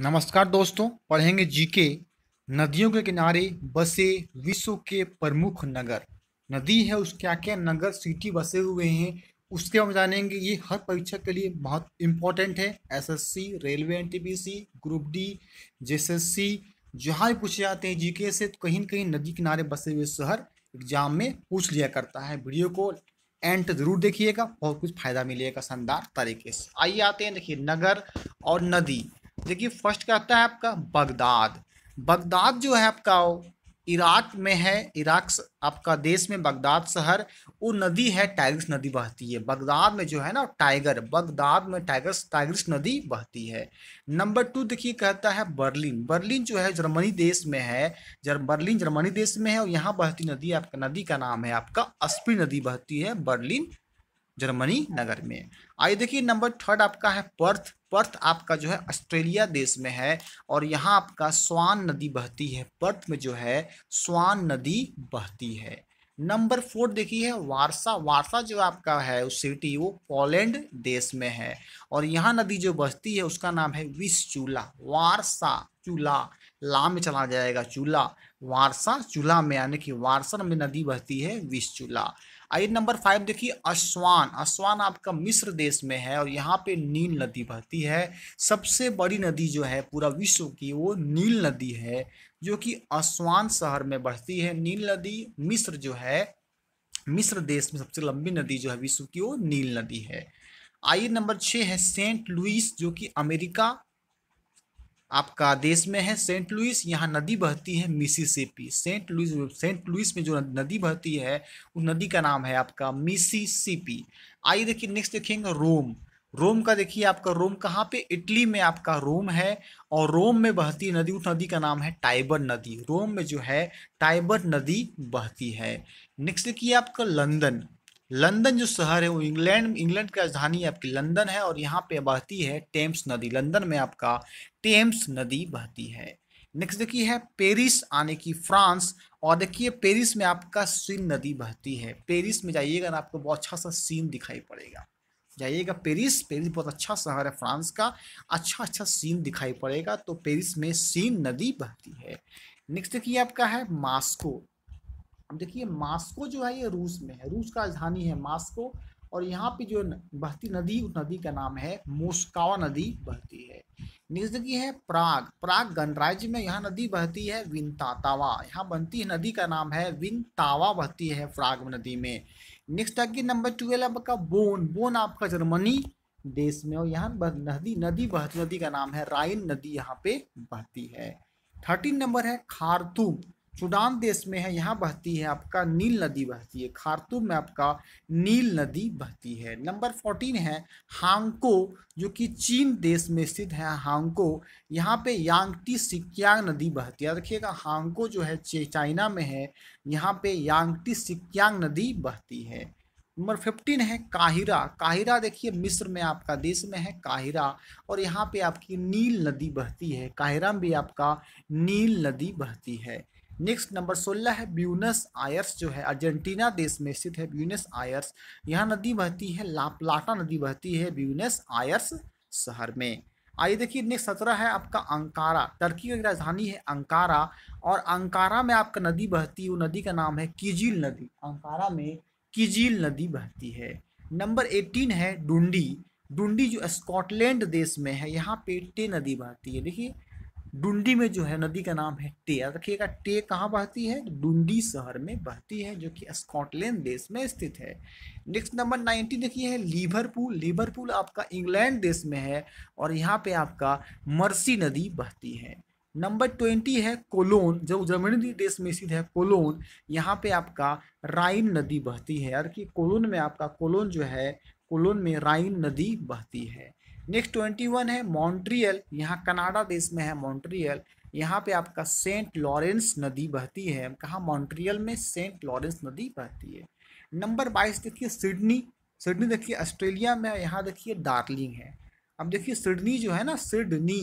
नमस्कार दोस्तों पढ़ेंगे जीके नदियों के किनारे बसे विश्व के प्रमुख नगर नदी है उस क्या क्या नगर सिटी बसे हुए हैं उसके हम जानेंगे ये हर परीक्षा के लिए बहुत इम्पोर्टेंट है SSC railway NTPC group D JSSC जहाँ भी पूछे जाते हैं जीके से तो कहीं ना कहीं नदी किनारे बसे हुए शहर एग्जाम में पूछ लिया करता है वीडियो को एंड जरूर देखिएगा बहुत कुछ फायदा मिलेगा शानदार तरीके से आइए आते हैं देखिए नगर और नदी देखिए फर्स्ट कहता है आपका बगदाद बगदाद जो है आपका इराक में है इराक आपका देश में बगदाद शहर वो नदी है टाइग्रिस नदी बहती है बगदाद में जो है ना टाइगर बगदाद में टाइगर्स टाइग्रिस नदी बहती है नंबर टू देखिए कहता है बर्लिन बर्लिन जो है जर्मनी देश में है जर बर्लिन जर्मनी देश में है और यहाँ बहती नदी आपका नदी का नाम है आपका अस्पी नदी बहती है बर्लिन जर्मनी नगर में आइए देखिए नंबर थर्ड आपका है पर्थ पर्थ आपका जो है ऑस्ट्रेलिया देश में है और यहाँ आपका स्वान नदी बहती है पर्थ में जो है स्वान नदी बहती है नंबर फोर देखिए है वारसा वारसा जो आपका है उस सिटी वो पोलैंड देश में है और यहाँ नदी जो बहती है उसका नाम है विश चूला वारसा चूला ला में चला जाएगा चूला वारसा चूल्हा में यानी कि वारसा में नदी बहती है विश चूला आइए नंबर फाइव देखिए असवान असवान आपका मिस्र देश में है और यहाँ पे नील नदी बहती है सबसे बड़ी नदी जो है पूरा विश्व की वो नील नदी है जो कि असवान शहर में बहती है नील नदी मिस्र जो है मिस्र देश में सबसे लंबी नदी जो है विश्व की वो नील नदी है आइए नंबर छः है सेंट लुइस जो कि अमेरिका आपका देश में है सेंट लुइस यहाँ नदी बहती है Mississippi Saint Louis Saint Louis में जो नदी बहती है उस नदी का नाम है आपका मिसिसिपी आइए देखिए नेक्स्ट देखेंगे रोम रोम का देखिए आपका रोम कहाँ पे इटली में आपका रोम है और रोम में बहती नदी उस नदी का नाम है टाइबर नदी रोम में जो है टाइबर नदी बहती है नेक्स्ट देखिए आपका लंदन लंदन जो शहर है वो इंग्लैंड इंग्लैंड की राजधानी आपकी लंदन है और यहाँ पे बहती है टेम्स नदी लंदन में आपका टेम्स नदी बहती है नेक्स्ट देखिए है पेरिस आने की फ्रांस और देखिए पेरिस में आपका सीन नदी बहती है पेरिस में जाइएगा ना आपको बहुत अच्छा सा सीन दिखाई पड़ेगा जाइएगा पेरिस पेरिस बहुत अच्छा शहर है फ्रांस का अच्छा अच्छा सीन दिखाई पड़ेगा तो पेरिस में सीन नदी बहती है नेक्स्ट देखिए आपका है मास्को अब देखिए मास्को जो है ये रूस में है रूस का राजधानी है मास्को और यहाँ पे जो बहती नदी उस नदी का नाम है मोस्कावा नदी बहती है नेक्स्ट देखिए है प्राग प्राग गणराज्य में यहाँ नदी बहती है विंतातावा यहाँ बनती है नदी का नाम है विंतावा बहती है प्राग नदी में नेक्स्ट आगे नंबर ट्वेल्व आपका बोन बोन आपका जर्मनी देश में और यहाँ नदी नदी बहती नदी का नाम है राइन नदी यहाँ पे बहती है थर्टीन नंबर है खारतूम सूडान देश में है यहाँ बहती है आपका नील नदी बहती है खारतूम में आपका नील नदी बहती है नंबर फोर्टीन है हांगको जो कि चीन देश में स्थित है हांगको यहाँ पे यांगटी सिक्यांग नदी बहती है देखिएगा हांगको जो है चाइना में है यहाँ पे यांगटी सिक्यांग नदी बहती है नंबर फिफ्टीन है काहिरा काहिरा देखिए मिस्र में आपका देश में है काहिरा और यहाँ पे आपकी नील नदी बहती है काहिरा में भी आपका नील नदी बहती है नेक्स्ट नंबर सोलह है ब्यूनस आयर्स जो है अर्जेंटीना देश में स्थित है ब्यूनस आयर्स यहाँ नदी बहती है लापलाटा नदी बहती है ब्यूनस आयर्स शहर में आइए देखिए नेक्स्ट सत्रह है आपका अंकारा टर्की की राजधानी है अंकारा और अंकारा में आपका नदी बहती है वो नदी का नाम है किजील नदी अंकारा में किजील नदी बहती है नंबर एटीन है डूडी डूडी जो स्कॉटलैंड देश में है यहाँ पे टे नदी बहती है देखिए डुंडी में जो है नदी का नाम है टे याद रखिएगा टे कहाँ बहती है डुंडी शहर में बहती है जो कि स्कॉटलैंड देश में स्थित है नेक्स्ट नंबर नाइनटीन देखिए है लीवरपूल लीवरपूल आपका इंग्लैंड देश में है और यहाँ पे आपका मर्सी नदी बहती है नंबर ट्वेंटी है कोलोन जो जर्मनी देश में स्थित है कोलोन यहाँ पे आपका राइन नदी बहती है यार कि कोलोन में आपका कोलोन जो है कोलोन में राइन नदी बहती है नेक्स्ट ट्वेंटी वन है मॉन्ट्रियल यहाँ कनाडा देश में है मॉन्ट्रियल यहाँ पे आपका सेंट लॉरेंस नदी बहती है कहाँ मॉन्ट्रियल में सेंट लॉरेंस नदी बहती है नंबर बाईस देखिए सिडनी सिडनी देखिए ऑस्ट्रेलिया में यहाँ देखिए डार्लिंग है अब देखिए सिडनी जो है ना सिडनी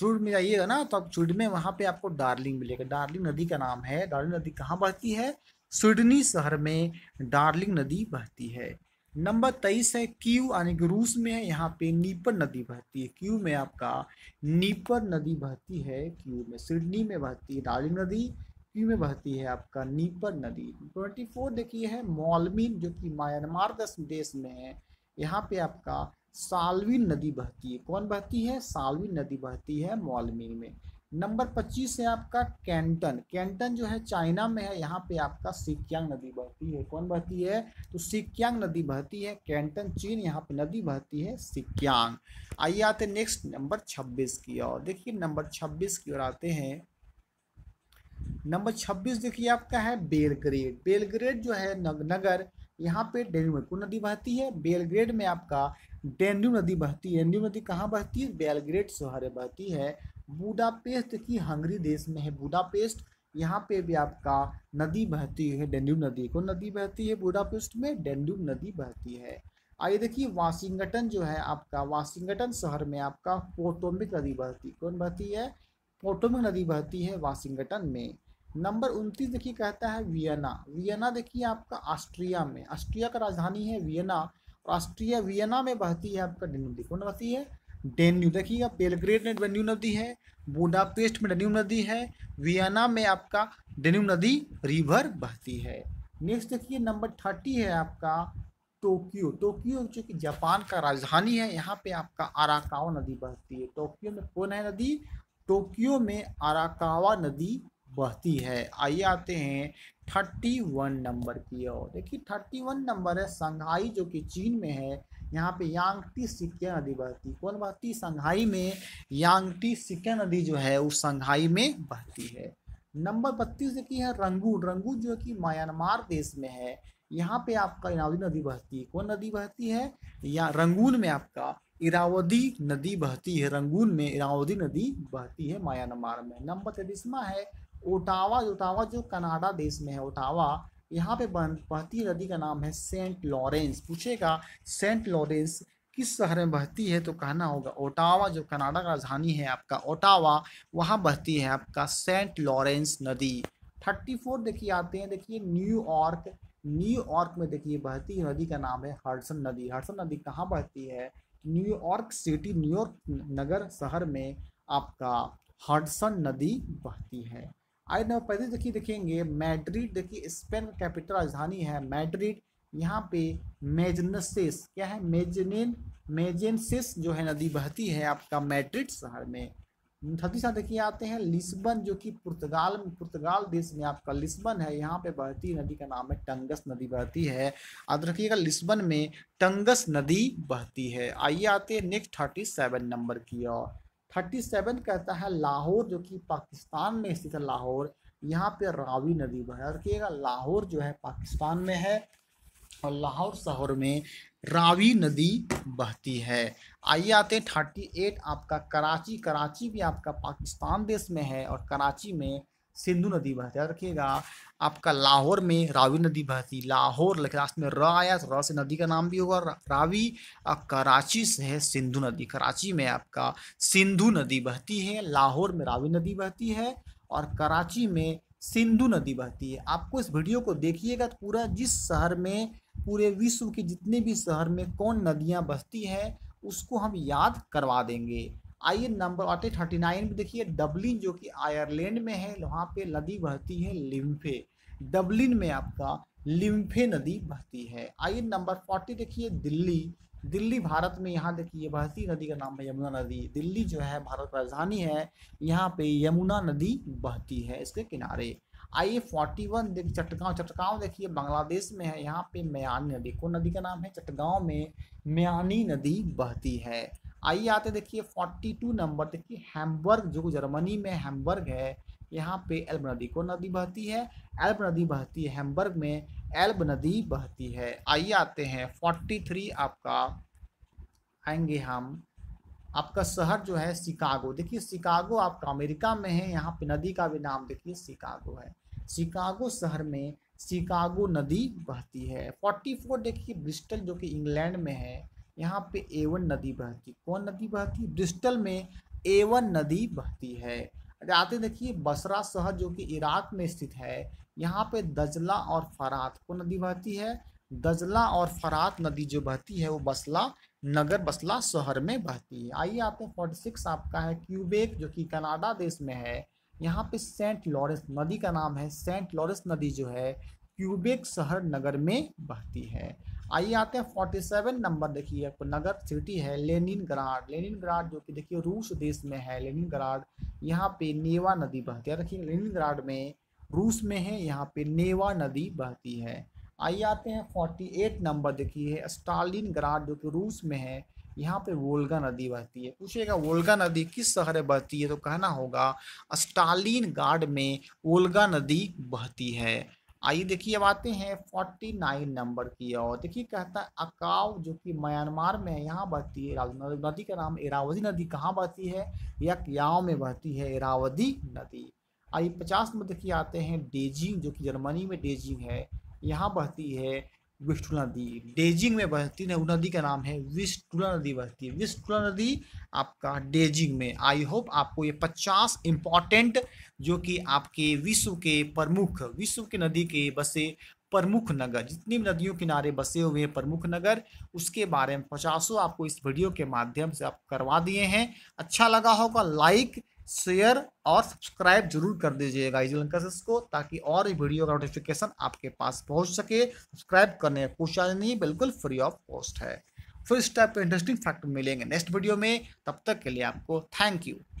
सूर्य में जाइएगा ना तो अब चूड में वहाँ पे आपको डार्लिंग मिलेगा डार्लिंग नदी का नाम है डार्लिंग नदी कहाँ बहती है सिडनी शहर में डार्लिंग नदी बहती है नंबर तेईस है क्यू यानी कि रूस में है यहाँ पे नीपर नदी बहती है क्यू में आपका नीपर नदी बहती है क्यू में सिडनी में बहती है डालिम नदी क्यू में बहती है आपका नीपर नदी ट्वेंटी फोर देखिए है मॉलमिन जो कि म्यांमार देश में है यहाँ पे आपका सालविन नदी बहती है कौन बहती है सालविन नदी बहती है मॉलमिन में नंबर 25 है आपका कैंटन कैंटन जो है चाइना में है यहाँ पे आपका सिक्यांग नदी बहती है कौन बहती है तो सिक्यांग नदी बहती है कैंटन चीन यहाँ पे नदी बहती है सिक्यांग आइए आते हैं नेक्स्ट नंबर 26 की ओर देखिए नंबर 26 की ओर आते हैं नंबर 26 देखिए आपका है बेलग्रेड बेलग्रेड जो है नग, नगर यहाँ पे डेन्यू नदी बहती है बेलग्रेड में आपका डेन्यू नदी बहती है डेन्यू नदी कहाँ बहती है बेलग्रेड सोहारे बहती है बूडापेस्ट की हंगरी देश में है बूडापेस्ट यहाँ पे भी आपका नदी बहती है डेन्यूब नदी को नदी बहती है बूडापेस्ट में डेन्यूब नदी बहती है आइए देखिए वाशिंगटन जो है आपका वाशिंगटन शहर में आपका पोटोमिक नदी बहती कौन बहती है पोटोमिक नदी बहती है वाशिंगटन में नंबर उनतीस देखिए कहता है वियना वियना देखिए आपका ऑस्ट्रिया में ऑस्ट्रिया का राजधानी है वियना और ऑस्ट्रिया वियना में बहती है आपका डेन्यूब नदी कौन बहती है डेन्यू देखिएगा बेलग्रेड में डेन्यू नदी है बुडापेस्ट में डेन्यू नदी है वियना में आपका डेन्यू नदी रिवर बहती है नेक्स्ट देखिए नंबर थर्टी है आपका टोक्यो टोक्यो जो कि जापान का राजधानी है यहाँ पे आपका आराकावा नदी बहती है टोक्यो में कौन है नदी टोक्यो में आराकावा नदी बहती है आइए आते हैं थर्टी वन नंबर की ओर देखिए थर्टी वन नंबर है संघाई जो कि चीन में है यहाँ पे यांगटी सिक्के नदी बहती कौन बहती संघाई में यांगटी सिक्के नदी जो है उस संघाई में बहती है नंबर बत्तीस देखिए है रंगून रंगून जो कि म्यांमार देश में है यहाँ पे आपका इरावदी नदी बहती है कौन नदी बहती है या रंगून में आपका इरावदी नदी बहती है रंगून में इरावदी नदी बहती है म्यांमार में नंबर तेतीसवा है ओटावा ओटावा जो कनाडा देश में है ओटावा यहाँ पे बन बहती नदी का नाम है सेंट लॉरेंस पूछेगा सेंट लॉरेंस किस शहर में बहती है तो कहना होगा ओटावा जो कनाडा का राजधानी है आपका ओटावा वहाँ बहती है आपका सेंट लॉरेंस नदी थर्टी फोर देखिए आते हैं देखिए न्यूयॉर्क न्यूयॉर्क में देखिए बहती नदी का नाम है हर्सन नदी हर्सन नदी कहाँ बहती है न्यूयॉर्क सिटी न्यूयॉर्क नगर शहर में आपका हडसन नदी बहती है आयत नंबर पैंतीस देखिए देखेंगे मैड्रिड देखिए स्पेन कैपिटल राजधानी है मैड्रिड यहाँ पे मेजनसिस क्या है मेजनिन मेजेंसिस जो है नदी बहती है आपका मैड्रिड शहर में छत्तीस देखिए आते हैं लिस्बन जो कि पुर्तगाल में पुर्तगाल देश में आपका लिस्बन है यहाँ पे बहती नदी का नाम है टंगस नदी बहती है याद रखिएगा लिस्बन में टंगस नदी बहती है आइए आते हैं नेक्स्ट थर्टी सेवन नंबर की ओर थर्टी सेवन कहता है लाहौर जो कि पाकिस्तान में स्थित है लाहौर यहाँ पे रावी नदी बह रखिएगा लाहौर जो है पाकिस्तान में है और लाहौर शहर में रावी नदी बहती है आइए आते हैं थर्टी एट आपका कराची कराची भी आपका पाकिस्तान देश में है और कराची में सिंधु नदी बहती है रखिएगा आपका लाहौर में रावी नदी बहती लाहौर लास्ट में र आया तो र से नदी का नाम भी होगा रावी और कराची से है सिंधु नदी कराची में आपका सिंधु नदी बहती है लाहौर में रावी नदी बहती है और कराची में सिंधु नदी बहती है आपको इस वीडियो को देखिएगा तो पूरा जिस शहर में पूरे विश्व के जितने भी शहर में कौन नदियाँ बहती है उसको हम याद करवा देंगे आइए नंबर आते थर्टी नाइन में देखिए डबलिन जो कि आयरलैंड में है वहाँ पे नदी बहती है लिम्फे डबलिन में आपका लिम्फे नदी बहती है आइए नंबर फोर्टी देखिए दिल्ली दिल्ली भारत में यहाँ देखिए बहती नदी का नाम है यमुना नदी दिल्ली जो है भारत की राजधानी है यहाँ पे यमुना नदी बहती है इसके किनारे आइए फोर्टी वन देखिए चटगांव चटगांव देखिए बांग्लादेश में है यहाँ पे मयानी नदी कौन नदी का नाम है चटगांव में मयानी नदी बहती है आइए आते देखिए 42 नंबर देखिए हैम्बर्ग जो जर्मनी में हैम्बर्ग है यहाँ पे एल्ब नदी को नदी बहती है एल्ब नदी बहती है हैम्बर्ग में एल्ब नदी बहती है आइए आते हैं 43 आपका आएंगे हम आपका शहर जो है शिकागो देखिए शिकागो आपका अमेरिका में है यहाँ पे नदी का भी नाम देखिए शिकागो है शिकागो शहर में शिकागो नदी बहती है फोर देखिए ब्रिस्टल जो कि इंग्लैंड में है यहाँ पे एवन नदी बहती कौन नदी बहती ब्रिस्टल में एवन नदी बहती है अच्छा, आते देखिए बसरा शहर जो कि इराक में स्थित है यहाँ पे दजला और फरात को नदी बहती है दजला और फरात नदी जो बहती है वो बसला नगर बसला शहर में बहती है आइए आते फोर्टी सिक्स आपका है क्यूबेक जो कि कनाडा देश में है यहाँ पे सेंट लॉरेंस नदी का नाम है सेंट लॉरेंस नदी जो है क्यूबेक शहर नगर में बहती है आइए आते हैं फोर्टी सेवन नंबर देखिए आपको नगर सिटी है लेनिन ग्राड लेनिन ग्राड जो कि देखिए रूस देश में है लेनिन ग्राड यहाँ पे नेवा नदी बहती है देखिए लेनिन ग्राड में रूस में है यहाँ पे नेवा नदी बहती है आइए आते हैं फोर्टी एट नंबर देखिए स्टालिन ग्राड जो कि रूस में है यहाँ पे वोल्गा नदी बहती है पूछिएगा वोल्गा नदी किस शहर में बहती है तो कहना होगा स्टालिन गार्ड में वोल्गा नदी बहती है आइए देखिए अब आते हैं फोर्टी नाइन नंबर की और देखिए कहता है अकाव जो कि म्यांमार में है यहाँ बहती है नदी का नाम इरावती नदी कहाँ बहती है या क्याव में बहती है इरावदी नदी आइए पचास नंबर देखिए आते हैं डेजिंग जो कि जर्मनी में डेजिंग है यहाँ बहती है विस्टुला नदी डेजिंग में बहती है नदी का नाम है विस्टुला नदी बहती है विस्टुला नदी आपका डेजिंग में आई होप आपको ये पचास इंपॉर्टेंट जो कि आपके विश्व के प्रमुख विश्व के नदी के बसे प्रमुख नगर जितनी भी नदियों किनारे बसे हुए हैं प्रमुख नगर उसके बारे में पचासों आपको इस वीडियो के माध्यम से आप करवा दिए हैं अच्छा लगा होगा लाइक शेयर और सब्सक्राइब जरूर कर दीजिएगा इजी को ताकि और वीडियो का नोटिफिकेशन आपके पास पहुंच सके सब्सक्राइब करने का कुछ चार्ज नहीं बिल्कुल फ्री ऑफ कॉस्ट है फिर इस टाइप के इंटरेस्टिंग फैक्ट मिलेंगे नेक्स्ट वीडियो में तब तक के लिए आपको थैंक यू